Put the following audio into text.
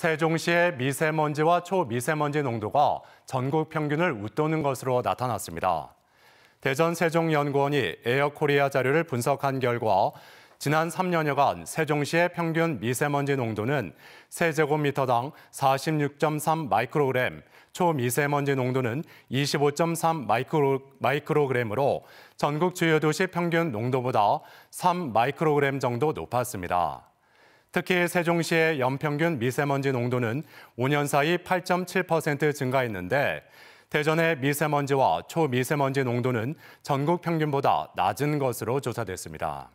세종시의 미세먼지와 초미세먼지 농도가 전국 평균을 웃도는 것으로 나타났습니다. 대전 세종연구원이 에어코리아 자료를 분석한 결과 지난 3년여간 세종시의 평균 미세먼지 농도는 세제곱미터당 46.3 마이크로그램, 초미세먼지 농도는 25.3 마이크로, 마이크로그램으로 전국 주요 도시 평균 농도보다 3 마이크로그램 정도 높았습니다. 특히 세종시의 연평균 미세먼지 농도는 5년 사이 8.7% 증가했는데 대전의 미세먼지와 초미세먼지 농도는 전국 평균보다 낮은 것으로 조사됐습니다.